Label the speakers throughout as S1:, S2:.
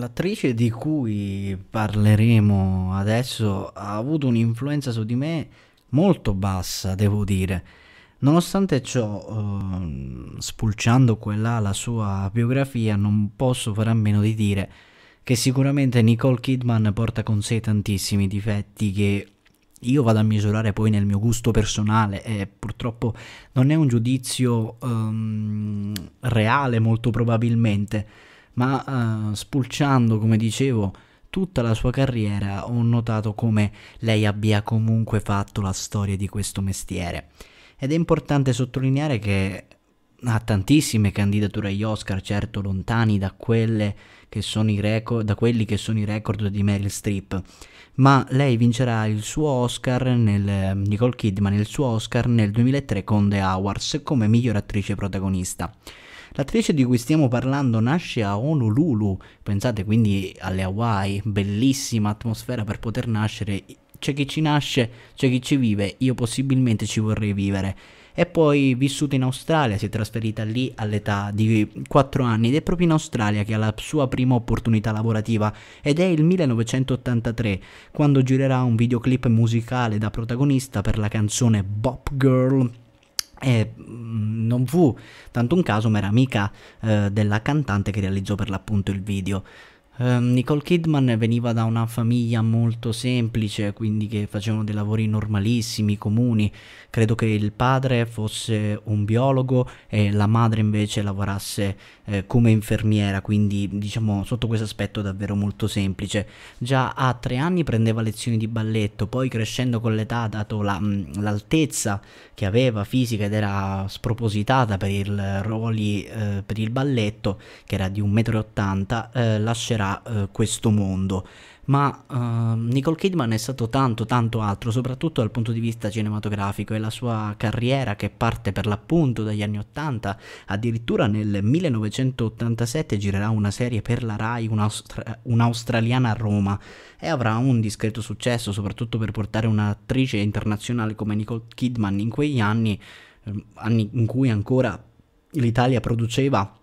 S1: L'attrice di cui parleremo adesso ha avuto un'influenza su di me molto bassa, devo dire. Nonostante ciò, eh, spulciando quella la sua biografia, non posso fare a meno di dire che sicuramente Nicole Kidman porta con sé tantissimi difetti che io vado a misurare poi nel mio gusto personale e purtroppo non è un giudizio ehm, reale molto probabilmente ma eh, spulciando, come dicevo, tutta la sua carriera ho notato come lei abbia comunque fatto la storia di questo mestiere. Ed è importante sottolineare che ha tantissime candidature agli Oscar, certo lontani da, record, da quelli che sono i record di Meryl Streep, ma lei vincerà il suo Oscar nel, ehm, Nicole Kidman il suo Oscar nel 2003 con The Awards come miglior attrice protagonista. L'attrice di cui stiamo parlando nasce a Honolulu, pensate quindi alle Hawaii, bellissima atmosfera per poter nascere, c'è chi ci nasce, c'è chi ci vive, io possibilmente ci vorrei vivere. È poi vissuta in Australia, si è trasferita lì all'età di 4 anni ed è proprio in Australia che ha la sua prima opportunità lavorativa ed è il 1983 quando girerà un videoclip musicale da protagonista per la canzone Bop Girl e mm, non fu tanto un caso, ma era amica eh, della cantante che realizzò per l'appunto il video. Eh, Nicole Kidman veniva da una famiglia molto semplice, quindi che facevano dei lavori normalissimi, comuni. Credo che il padre fosse un biologo e la madre invece lavorasse eh, come infermiera, quindi diciamo sotto questo aspetto davvero molto semplice. Già a tre anni prendeva lezioni di balletto, poi crescendo con l'età, dato mm, l'altezza che aveva fisica ed era spropositata per il ruoli, eh, per il balletto, che era di 1,80 m, eh, lascerà eh, questo mondo ma uh, Nicole Kidman è stato tanto tanto altro, soprattutto dal punto di vista cinematografico e la sua carriera che parte per l'appunto dagli anni 80, addirittura nel 1987 girerà una serie per la RAI, un'austra- un'australiana a Roma, e avrà un discreto successo, soprattutto per portare un'attrice internazionale come Nicole Kidman in quegli anni, ehm, anni in cui ancora l'Italia produceva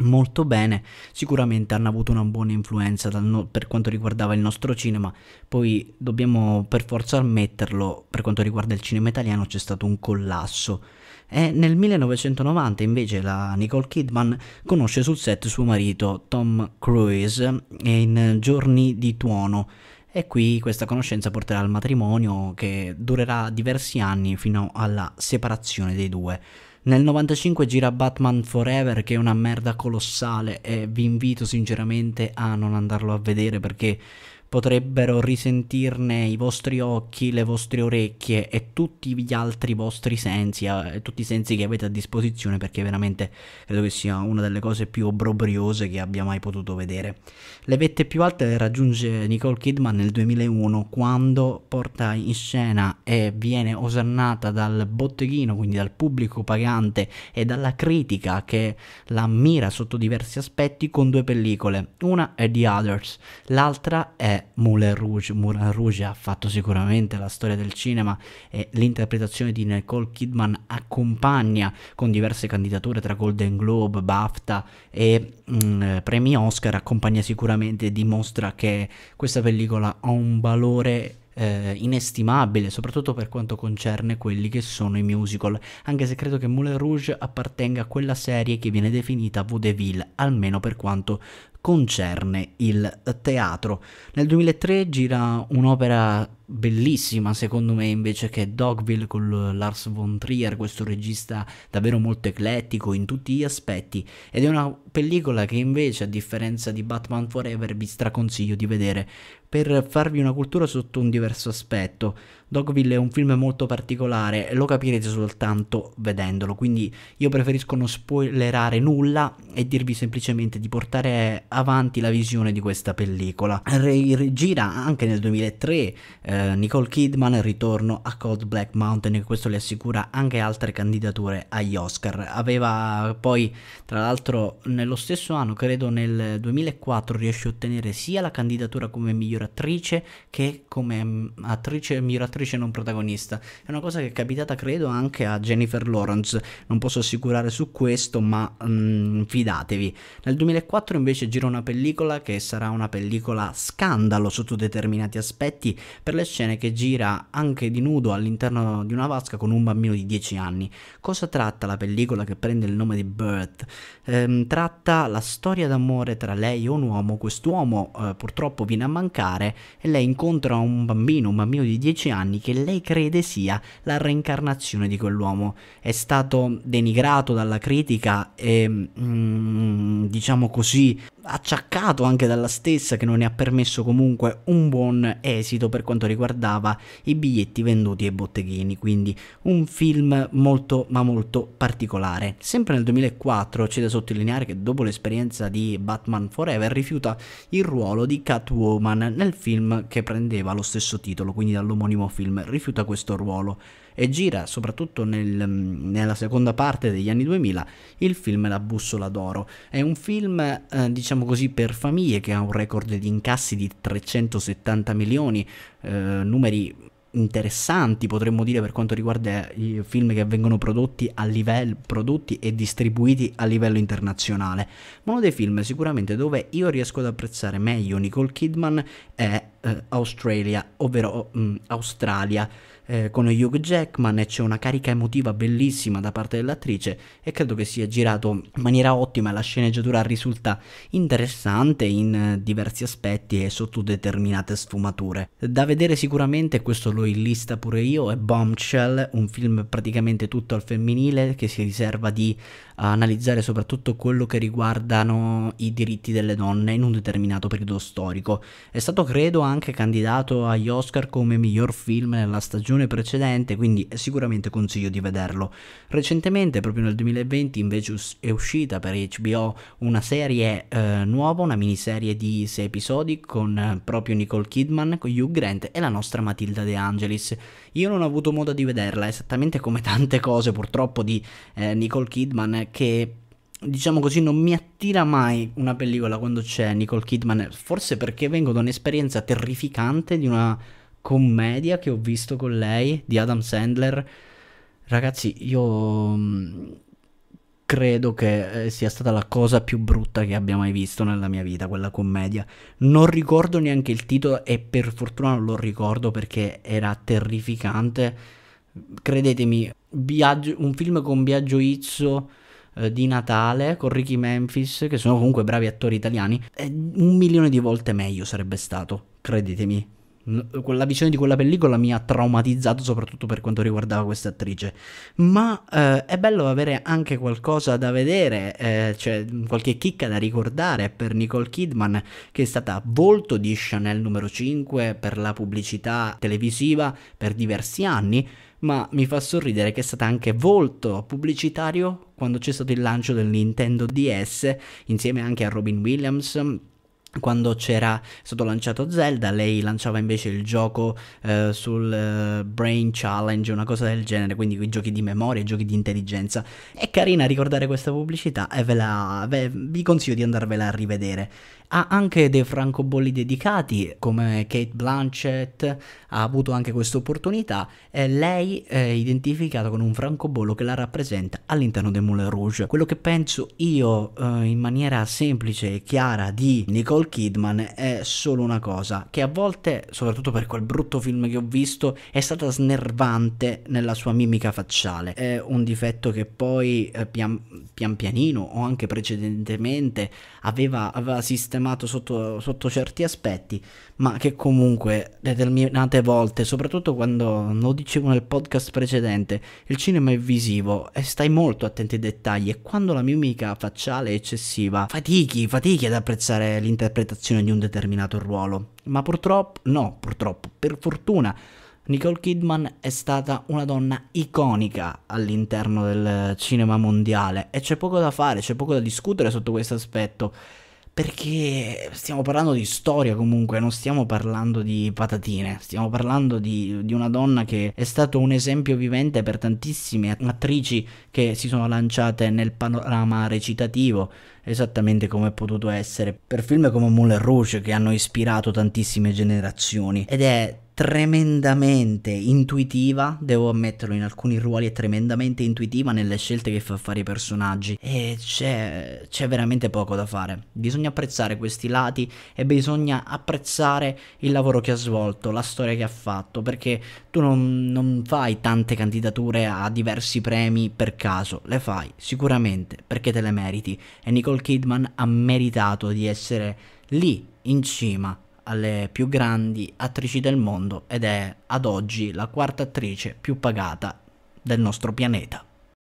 S1: molto bene sicuramente hanno avuto una buona influenza no per quanto riguardava il nostro cinema poi dobbiamo per forza ammetterlo per quanto riguarda il cinema italiano c'è stato un collasso e nel 1990 invece la Nicole Kidman conosce sul set suo marito Tom Cruise in Giorni di tuono e qui questa conoscenza porterà al matrimonio che durerà diversi anni fino alla separazione dei due nel 95 gira Batman Forever che è una merda colossale e vi invito sinceramente a non andarlo a vedere perché potrebbero risentirne i vostri occhi, le vostre orecchie e tutti gli altri vostri sensi, eh, tutti i sensi che avete a disposizione perché veramente credo che sia una delle cose più obbrobriose che abbia mai potuto vedere. Le vette più alte le raggiunge Nicole Kidman nel 2001 quando porta in scena e viene osannata dal botteghino, quindi dal pubblico pagante e dalla critica che la ammira sotto diversi aspetti con due pellicole. Una è The Others, l'altra è Moulin Rouge, Moulin Rouge ha fatto sicuramente la storia del cinema e l'interpretazione di Nicole Kidman accompagna con diverse candidature tra Golden Globe, BAFTA e mh, mm, eh, premi Oscar, accompagna sicuramente e dimostra che questa pellicola ha un valore eh, inestimabile, soprattutto per quanto concerne quelli che sono i musical, anche se credo che Moulin Rouge appartenga a quella serie che viene definita vaudeville, almeno per quanto concerne il teatro. Nel 2003 gira un'opera bellissima secondo me invece che Dogville con Lars von Trier, questo regista davvero molto eclettico in tutti gli aspetti ed è una pellicola che invece a differenza di Batman Forever vi straconsiglio di vedere per farvi una cultura sotto un diverso aspetto. Dogville è un film molto particolare e lo capirete soltanto vedendolo, quindi io preferisco non spoilerare nulla e dirvi semplicemente di portare avanti la visione di questa pellicola. Gira anche nel 2003 eh, Nicole Kidman il ritorno a Cold Black Mountain e questo le assicura anche altre candidature agli Oscar. Aveva poi tra l'altro nello stesso anno, credo nel 2004, riesce a ottenere sia la candidatura come miglior attrice che come mm, attrice, miglior attrice non protagonista. È una cosa che è capitata credo anche a Jennifer Lawrence, non posso assicurare su questo ma mh, mm, fidatevi. Nel 2004 invece giro una pellicola che sarà una pellicola scandalo sotto determinati aspetti per le scene che gira anche di nudo all'interno di una vasca con un bambino di 10 anni. Cosa tratta la pellicola che prende il nome di Birth? Ehm, tratta la storia d'amore tra lei e un uomo, quest'uomo eh, purtroppo viene a mancare e lei incontra un bambino, un bambino di 10 anni che lei crede sia la reincarnazione di quell'uomo. È stato denigrato dalla critica e mm, diciamo così acciaccato anche dalla stessa che non ne ha permesso comunque un buon esito per quanto riguardava i biglietti venduti ai botteghini, quindi un film molto ma molto particolare. Sempre nel 2004 c'è da sottolineare che dopo l'esperienza di Batman Forever rifiuta il ruolo di Catwoman nel film che prendeva lo stesso titolo, quindi dall'omonimo film, rifiuta questo ruolo e gira soprattutto nel, mm, nella seconda parte degli anni 2000 il film La bussola d'oro. È un film eh, diciamo diciamo così, per famiglie, che ha un record di incassi di 370 milioni, eh, numeri interessanti potremmo dire per quanto riguarda i film che vengono prodotti a livello prodotti e distribuiti a livello internazionale ma uno dei film sicuramente dove io riesco ad apprezzare meglio Nicole Kidman è eh, Australia, ovvero mh, mm, Australia, eh, con Hugh Jackman e c'è una carica emotiva bellissima da parte dell'attrice e credo che sia girato in maniera ottima, la sceneggiatura risulta interessante in eh, diversi aspetti e sotto determinate sfumature. Da vedere sicuramente, questo lo illista pure io, è Bombshell, un film praticamente tutto al femminile che si riserva di analizzare soprattutto quello che riguardano i diritti delle donne in un determinato periodo storico. È stato credo anche anche candidato agli Oscar come miglior film nella stagione precedente, quindi sicuramente consiglio di vederlo. Recentemente, proprio nel 2020, invece è uscita per HBO una serie eh, nuova, una miniserie di 6 episodi con eh, proprio Nicole Kidman, con Hugh Grant e la nostra Matilda De Angelis. Io non ho avuto modo di vederla, esattamente come tante cose purtroppo di eh, Nicole Kidman che diciamo così, non mi attira mai una pellicola quando c'è Nicole Kidman, forse perché vengo da un'esperienza terrificante di una commedia che ho visto con lei, di Adam Sandler. Ragazzi, io mm, credo che eh, sia stata la cosa più brutta che abbia mai visto nella mia vita, quella commedia. Non ricordo neanche il titolo e per fortuna non lo ricordo perché era terrificante. Credetemi, Biagio, un film con Biagio Izzo eh, di Natale con Ricky Memphis, che sono comunque bravi attori italiani, un milione di volte meglio sarebbe stato, credetemi. La visione di quella pellicola mi ha traumatizzato soprattutto per quanto riguardava questa attrice. Ma eh, è bello avere anche qualcosa da vedere, eh, cioè qualche chicca da ricordare per Nicole Kidman, che è stata volto di Chanel numero 5 per la pubblicità televisiva per diversi anni ma mi fa sorridere che è stata anche volto pubblicitario quando c'è stato il lancio del Nintendo DS insieme anche a Robin Williams quando c'era stato lanciato Zelda, lei lanciava invece il gioco eh, sul eh, Brain Challenge, una cosa del genere, quindi i giochi di memoria, i giochi di intelligenza. È carina ricordare questa pubblicità e ve la, ve, vi consiglio di andarvela a rivedere. Ha anche dei francobolli dedicati, come Kate Blanchett ha avuto anche questa opportunità. Eh, lei è identificata con un francobollo che la rappresenta all'interno del Moulin Rouge. Quello che penso io eh, in maniera semplice e chiara di Nicole Kidman è solo una cosa che a volte, soprattutto per quel brutto film che ho visto, è stata snervante nella sua mimica facciale. È un difetto che poi eh, pian, pian, pianino o anche precedentemente aveva, aveva sistemato sotto, sotto, certi aspetti, ma che comunque determinate volte, soprattutto quando lo dicevo nel podcast precedente, il cinema è visivo e stai molto attenti ai dettagli e quando la mimica facciale è eccessiva fatichi, fatichi ad apprezzare l'interpretazione nell'interpretazione di un determinato ruolo. Ma purtroppo, no, purtroppo, per fortuna, Nicole Kidman è stata una donna iconica all'interno del cinema mondiale e c'è poco da fare, c'è poco da discutere sotto questo aspetto perché stiamo parlando di storia comunque, non stiamo parlando di patatine, stiamo parlando di, di, una donna che è stato un esempio vivente per tantissime attrici che si sono lanciate nel panorama recitativo, esattamente come è potuto essere per film come Moulin Rouge che hanno ispirato tantissime generazioni ed è tremendamente intuitiva, devo ammetterlo, in alcuni ruoli è tremendamente intuitiva nelle scelte che fa fare i personaggi e c'è, c'è veramente poco da fare. Bisogna apprezzare questi lati e bisogna apprezzare il lavoro che ha svolto, la storia che ha fatto, perché tu non, non fai tante candidature a diversi premi per caso, le fai sicuramente perché te le meriti e Nicole Kidman ha meritato di essere lì in cima alle più grandi attrici del mondo ed è ad oggi la quarta attrice più pagata del nostro pianeta.